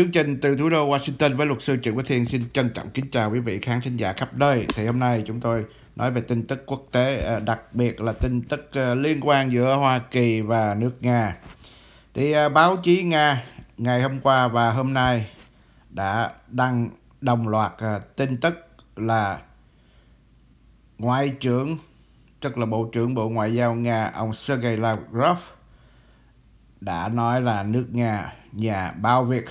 Chương trình từ thủ đô Washington với luật sư Trịnh Quốc Thiên xin trân trọng kính chào quý vị khán thính giả khắp nơi. Thì hôm nay chúng tôi nói về tin tức quốc tế, ờ, đặc biệt là tin tức ờ, liên quan giữa Hoa Kỳ và nước Nga. Thì ờ, báo chí Nga ngày hôm qua và hôm nay đã đăng đồng loạt tin tức là Ngoại trưởng, tức là Bộ trưởng Bộ Ngoại giao Nga, ông Sergei Lavrov đã nói là nước Nga nhà bao việc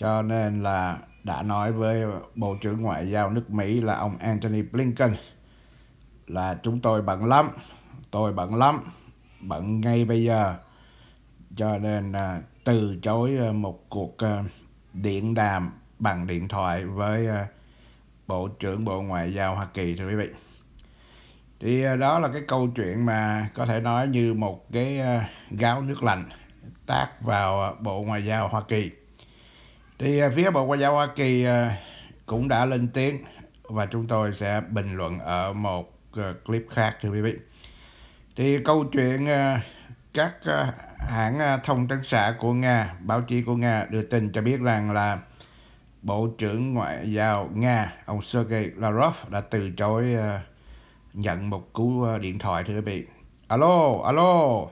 cho nên là đã nói với Bộ trưởng Ngoại giao nước Mỹ là ông Anthony Blinken là chúng tôi bận lắm, tôi bận lắm, bận ngay bây giờ. Cho nên à, từ chối à, một cuộc à, điện đàm bằng điện thoại với à, Bộ trưởng Bộ Ngoại giao Hoa Kỳ thưa quý vị. Thì à, đó là cái câu chuyện mà có thể nói như một cái à, gáo nước lạnh tác vào à, Bộ Ngoại giao Hoa Kỳ thì à, phía Bộ Ngoại giao Hoa Kỳ à, cũng đã lên tiếng và chúng tôi sẽ bình luận ở một à, clip khác thưa quý vị. Thì câu chuyện các hãng thông tấn xã của Nga, báo chí của Nga đưa tin cho biết rằng là Bộ trưởng Ngoại giao Nga, ông Sergei Lavrov đã từ chối nhận một cú điện thoại thưa quý vị. Alo, alo,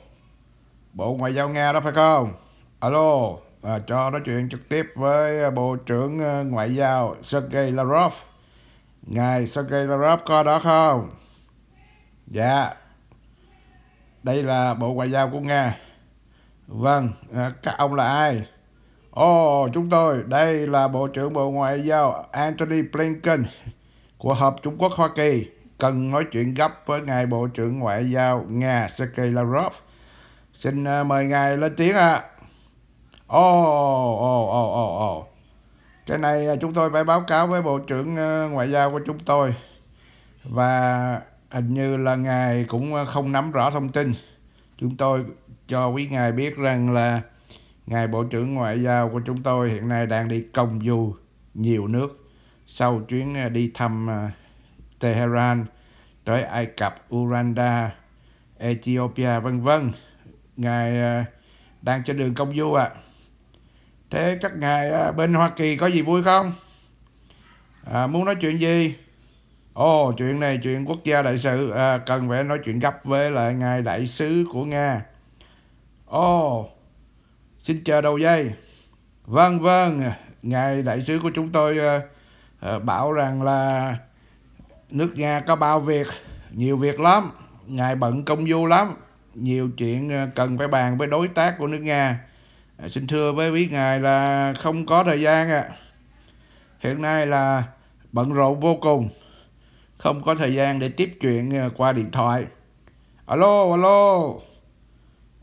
Bộ Ngoại giao Nga đó phải không? Alo, à, cho nói chuyện trực tiếp với à, Bộ trưởng à, Ngoại giao Sergei Lavrov. Ngài Sergei Lavrov có đó không? Dạ. Đây là Bộ Ngoại giao của Nga. Vâng, à, các ông là ai? Ồ, oh, chúng tôi, đây là Bộ trưởng Bộ Ngoại giao Anthony Blinken của Hợp Trung Quốc-Hoa Kỳ cần nói chuyện gấp với Ngài Bộ trưởng Ngoại giao Nga Sergei Lavrov. Xin mời Ngài lên tiếng ạ. À. Ồ, ồ, ồ, ồ, ồ. Cái này à, chúng tôi phải báo cáo với Bộ trưởng ờ, Ngoại giao của chúng tôi. Và hình như là ngài cũng ờ, không nắm rõ thông tin. Chúng tôi cho quý ngài biết rằng là ngài Bộ trưởng Ngoại giao của chúng tôi hiện nay đang đi công du nhiều nước sau chuyến ờ, đi thăm Tehran tới Ai Cập, Uganda, Ethiopia vân vân. Ngài đang trên đường công du ạ. À thế các ngài à, bên Hoa Kỳ có gì vui không à, muốn nói chuyện gì ồ oh, chuyện này chuyện quốc gia đại sự à, cần phải nói chuyện gấp với lại ngài đại sứ của Nga ồ oh, xin chờ đầu dây vâng vâng ngài đại sứ của chúng tôi à, à, bảo rằng là nước Nga có bao việc nhiều việc lắm ngài bận công du lắm nhiều chuyện à, cần phải bàn với đối tác của nước Nga À, xin thưa với quý ngài là không có thời gian ạ à. hiện nay là bận rộn vô cùng không có thời gian để tiếp chuyện à, qua điện thoại alo alo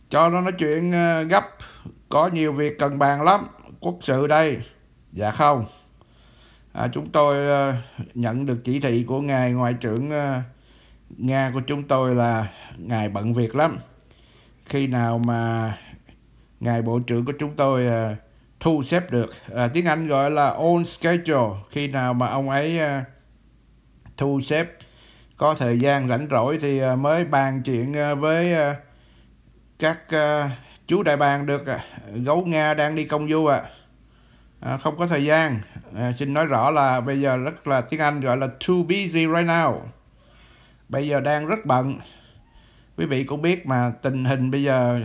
cho nó nói chuyện à, gấp có nhiều việc cần bàn lắm quốc sự đây dạ không à, chúng tôi nhận được chỉ thị của ngài ngoại trưởng nga của chúng tôi là ngài bận việc lắm khi nào mà ngài bộ trưởng của chúng tôi uh, thu xếp được uh, tiếng Anh gọi là on schedule khi nào mà ông ấy uh, thu xếp có thời gian rảnh rỗi thì uh, mới bàn chuyện uh, với uh, các uh, chú đại bàng được uh, gấu nga đang đi công du ạ à. uh, không có thời gian uh, xin nói rõ là bây giờ rất là tiếng Anh gọi là too busy right now bây giờ đang rất bận quý vị cũng biết mà tình hình bây giờ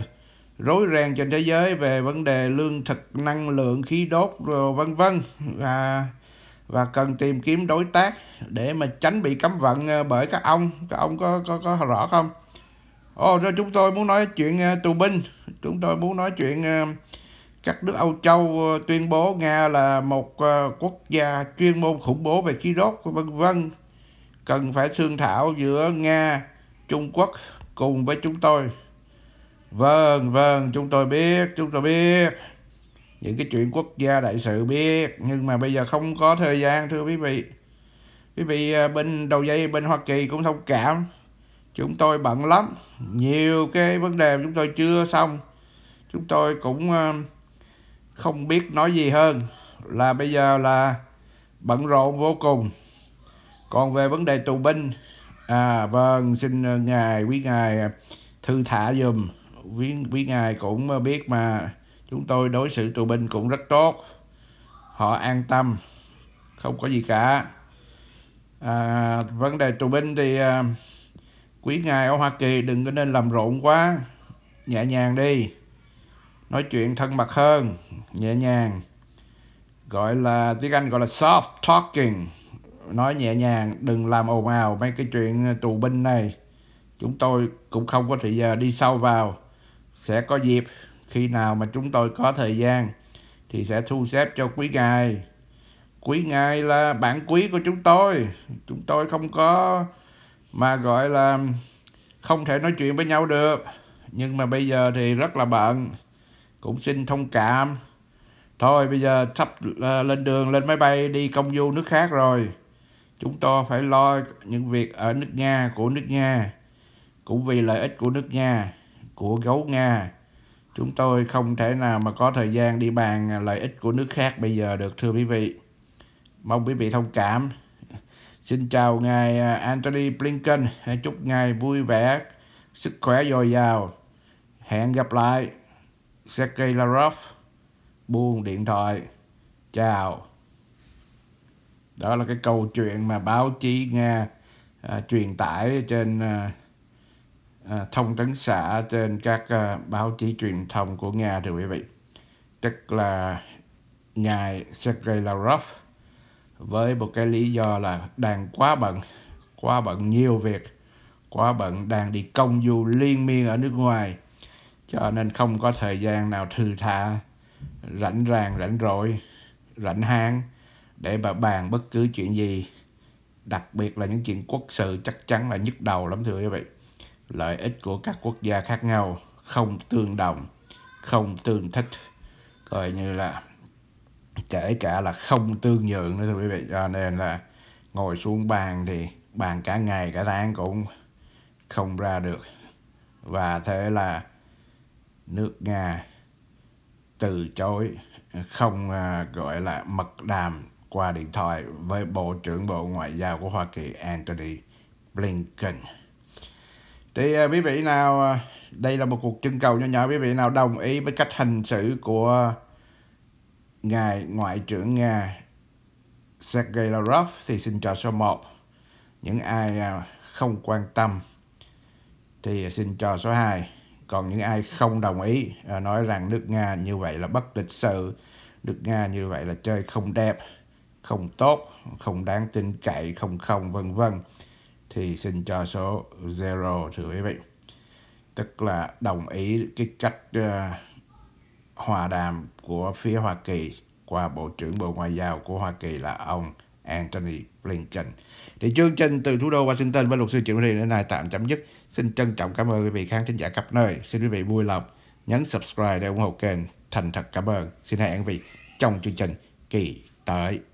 rối ren trên thế giới về vấn đề lương thực năng lượng khí đốt vân vân và và cần tìm kiếm đối tác để mà tránh bị cấm vận ờ, bởi các ông các ông có có có rõ không Ồ, oh, rồi chúng tôi muốn nói chuyện ờ, tù binh chúng tôi muốn nói chuyện ờ, các nước Âu Châu tuyên bố Nga là một quốc gia chuyên môn khủng bố về khí đốt vân vân cần phải thương thảo giữa Nga Trung Quốc cùng với chúng tôi Vâng, vâng, chúng tôi biết, chúng tôi biết. Những cái chuyện quốc gia đại sự biết, nhưng mà bây giờ không có thời gian thưa quý vị. Quý vị à, bên đầu dây bên Hoa Kỳ cũng thông cảm. Chúng tôi bận lắm, nhiều cái vấn đề chúng tôi chưa xong. Chúng tôi cũng à, không biết nói gì hơn là bây giờ là bận rộn vô cùng. Còn về vấn đề tù binh, à vâng, xin à, ngài quý ngài thư thả dùm quý, quý ngài cũng ờ, biết mà chúng tôi đối xử tù binh cũng rất tốt họ an tâm không có gì cả à, vấn đề tù binh thì à, quý ngài ở Hoa Kỳ đừng có nên làm rộn quá nhẹ nhàng đi nói chuyện thân mật hơn nhẹ nhàng gọi là tiếng Anh gọi là soft talking nói nhẹ nhàng đừng làm ồn ào mấy cái chuyện tù binh này chúng tôi cũng không có thời giờ đi sâu vào sẽ có dịp khi nào mà chúng tôi có thời gian thì sẽ thu xếp cho quý ngài quý ngài là bạn quý của chúng tôi chúng tôi không có mà gọi là không thể nói chuyện với nhau được nhưng mà bây giờ thì rất là bận cũng xin thông cảm thôi bây giờ sắp ờ, lên đường lên máy bay đi công du nước khác rồi chúng tôi phải lo những việc ở nước nga của nước nga cũng vì lợi ích của nước nga của gấu Nga. Chúng tôi không thể nào mà có thời gian đi bàn lợi ích của nước khác bây giờ được thưa quý vị. Mong quý vị thông cảm. Xin chào ngài à, Anthony Blinken, chúc ngài vui vẻ, sức khỏe dồi dào. Hẹn gặp lại. Sergei Lavrov buông điện thoại. Chào. Đó là cái câu chuyện mà báo chí Nga à, truyền tải trên à, À, thông tấn xã trên các à, báo chí truyền thông của Nga thưa quý vị. Tức là ngài Sergei Lavrov với một cái lý do là đang quá bận, quá bận nhiều việc, quá bận đang đi công du liên miên ở nước ngoài cho nên không có thời gian nào thư thả rảnh ràng rảnh rỗi rảnh hang để mà bàn bất cứ chuyện gì đặc biệt là những chuyện quốc sự chắc chắn là nhức đầu lắm thưa quý vị lợi ích của các quốc gia khác nhau không tương đồng không tương thích coi như là kể cả là không tương nhượng nữa thưa quý vị cho nên là ngồi xuống bàn thì bàn cả ngày cả tháng cũng không ra được và thế là nước nga từ chối không à, gọi là mật đàm qua điện thoại với bộ trưởng bộ ngoại giao của hoa kỳ antony blinken thì à, quý vị nào à, đây là một cuộc trưng cầu nho nhỏ quý vị nào đồng ý với cách hành xử của ngài ngoại trưởng nga Sergei Lavrov thì xin chọn số 1 những ai à, không quan tâm thì xin cho số 2 còn những ai không đồng ý nói rằng nước Nga như vậy là bất lịch sự nước Nga như vậy là chơi không đẹp không tốt không đáng tin cậy không không vân vân thì xin cho số 0 thử quý vị tức là đồng ý cái cách uh, hòa đàm của phía Hoa Kỳ qua Bộ trưởng Bộ Ngoại giao của Hoa Kỳ là ông Anthony Blinken. Thì chương trình từ thủ đô Washington với luật sư Triệu Thị đến nay tạm chấm dứt. Xin trân trọng cảm ơn quý vị khán thính giả khắp nơi. Xin quý vị vui lòng nhấn subscribe để ủng hộ kênh. Thành thật cảm ơn. Xin hẹn quý vị trong chương trình kỳ tới.